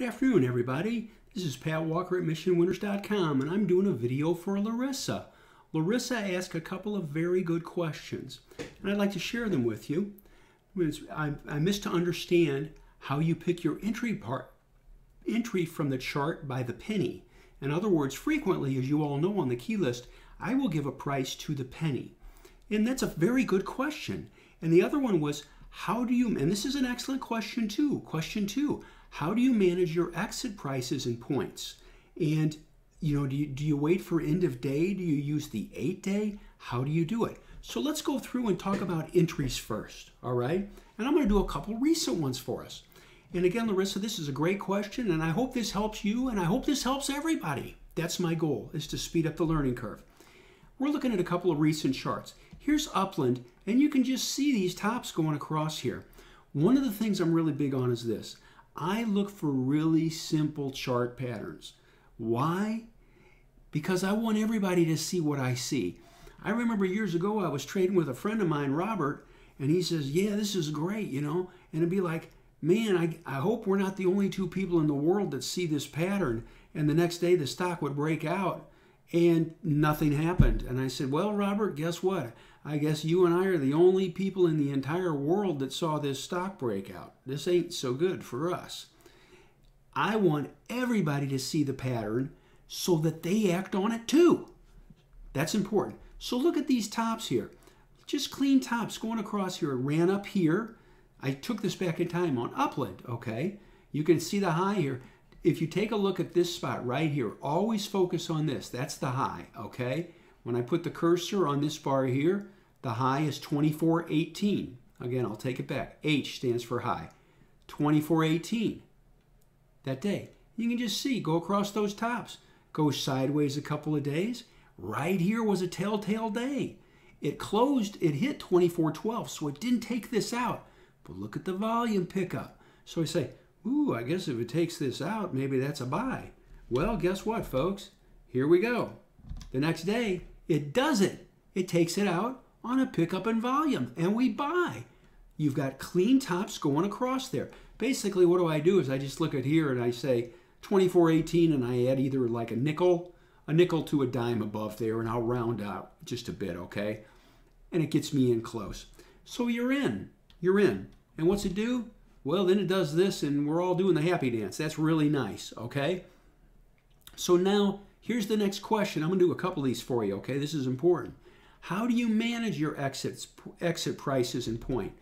Good afternoon, everybody. This is Pat Walker at MissionWinners.com, and I'm doing a video for Larissa. Larissa asked a couple of very good questions, and I'd like to share them with you. I, I missed to understand how you pick your entry part entry from the chart by the penny. In other words, frequently, as you all know on the key list, I will give a price to the penny. And that's a very good question. And the other one was, how do you, and this is an excellent question too, question two, how do you manage your exit prices and points? And you know, do you, do you wait for end of day? Do you use the eight day? How do you do it? So let's go through and talk about entries first, all right? And I'm going to do a couple recent ones for us. And again, Larissa, this is a great question, and I hope this helps you, and I hope this helps everybody. That's my goal, is to speed up the learning curve. We're looking at a couple of recent charts. Here's Upland, and you can just see these tops going across here. One of the things I'm really big on is this. I look for really simple chart patterns. Why? Because I want everybody to see what I see. I remember years ago I was trading with a friend of mine, Robert, and he says, Yeah, this is great, you know? And it'd be like, Man, I, I hope we're not the only two people in the world that see this pattern. And the next day the stock would break out and nothing happened. And I said, Well, Robert, guess what? I guess you and I are the only people in the entire world that saw this stock breakout. This ain't so good for us. I want everybody to see the pattern so that they act on it too. That's important. So look at these tops here. Just clean tops going across here. It ran up here. I took this back in time on Upland, okay? You can see the high here. If you take a look at this spot right here, always focus on this. That's the high, okay? When I put the cursor on this bar here, the high is 2418. Again, I'll take it back. H stands for high. 2418 that day. You can just see, go across those tops, go sideways a couple of days. Right here was a telltale day. It closed, it hit 2412, so it didn't take this out. But look at the volume pickup. So I say, ooh, I guess if it takes this out, maybe that's a buy. Well, guess what, folks? Here we go. The next day, it does not It takes it out on a pickup in volume, and we buy. You've got clean tops going across there. Basically, what do I do is I just look at here and I say 24.18, and I add either like a nickel, a nickel to a dime above there, and I'll round out just a bit, okay? And it gets me in close. So you're in. You're in. And what's it do? Well, then it does this, and we're all doing the happy dance. That's really nice, okay? So now Here's the next question. I'm going to do a couple of these for you, okay? This is important. How do you manage your exits, exit prices and point?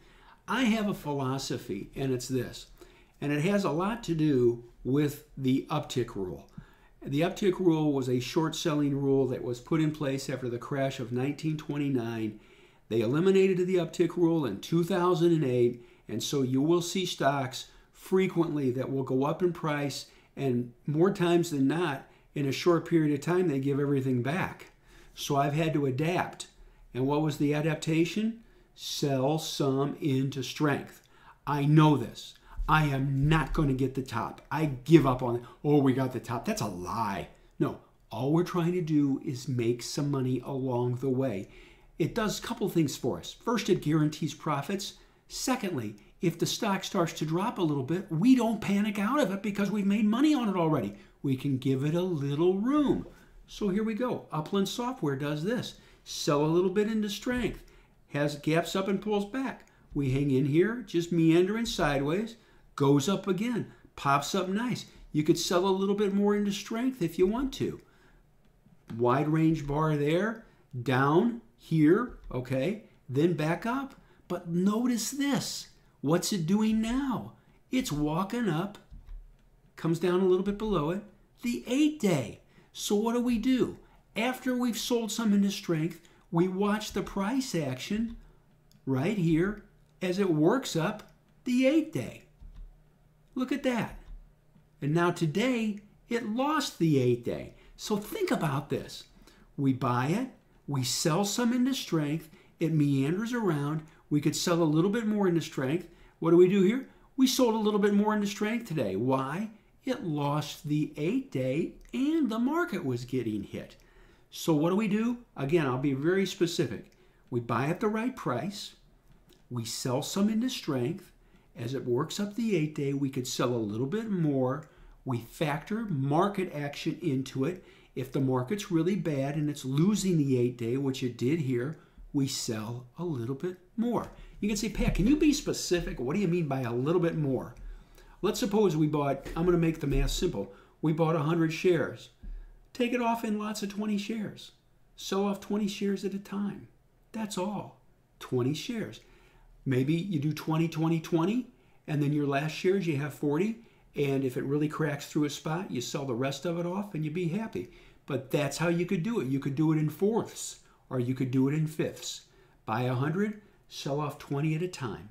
I have a philosophy, and it's this, and it has a lot to do with the uptick rule. The uptick rule was a short selling rule that was put in place after the crash of 1929. They eliminated the uptick rule in 2008, and so you will see stocks frequently that will go up in price, and more times than not, in a short period of time, they give everything back. So I've had to adapt. And what was the adaptation? Sell some into strength. I know this. I am not going to get the top. I give up on it. Oh, we got the top. That's a lie. No, all we're trying to do is make some money along the way. It does a couple things for us. First, it guarantees profits. Secondly, if the stock starts to drop a little bit, we don't panic out of it because we've made money on it already. We can give it a little room. So here we go. Upland Software does this. Sell a little bit into strength. Has gaps up and pulls back. We hang in here, just meandering sideways. Goes up again. Pops up nice. You could sell a little bit more into strength if you want to. Wide range bar there. Down here. Okay. Then back up but notice this. What's it doing now? It's walking up, comes down a little bit below it, the eight day. So what do we do? After we've sold some into strength, we watch the price action right here as it works up the eight day. Look at that. And now today, it lost the eight day. So think about this. We buy it, we sell some into strength, it meanders around, we could sell a little bit more into strength. What do we do here? We sold a little bit more into strength today. Why? It lost the eight day and the market was getting hit. So what do we do? Again, I'll be very specific. We buy at the right price. We sell some into strength. As it works up the eight day, we could sell a little bit more. We factor market action into it. If the market's really bad and it's losing the eight day, which it did here, we sell a little bit more. You can say, Pat, can you be specific? What do you mean by a little bit more? Let's suppose we bought, I'm going to make the math simple. We bought 100 shares. Take it off in lots of 20 shares. Sell off 20 shares at a time. That's all. 20 shares. Maybe you do 20, 20, 20, and then your last shares you have 40. And if it really cracks through a spot, you sell the rest of it off and you'd be happy. But that's how you could do it. You could do it in fourths or you could do it in fifths. Buy 100, sell off 20 at a time.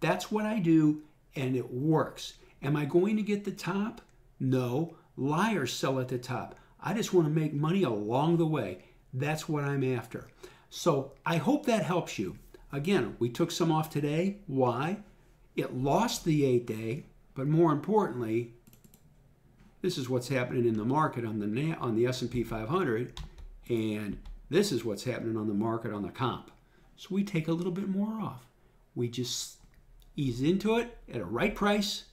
That's what I do, and it works. Am I going to get the top? No. Liars sell at the top. I just want to make money along the way. That's what I'm after. So I hope that helps you. Again, we took some off today. Why? It lost the eight day, but more importantly, this is what's happening in the market on the on the S&P 500, and this is what's happening on the market on the comp. So we take a little bit more off. We just ease into it at a right price,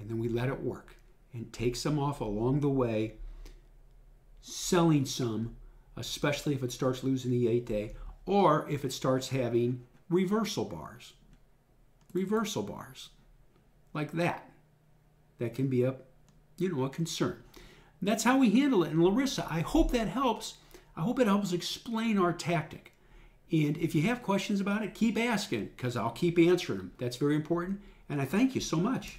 and then we let it work and take some off along the way, selling some, especially if it starts losing the eight day or if it starts having reversal bars. Reversal bars like that. That can be a, you know, a concern. that's how we handle it. And Larissa, I hope that helps. I hope it helps explain our tactic. And if you have questions about it, keep asking because I'll keep answering them. That's very important. And I thank you so much.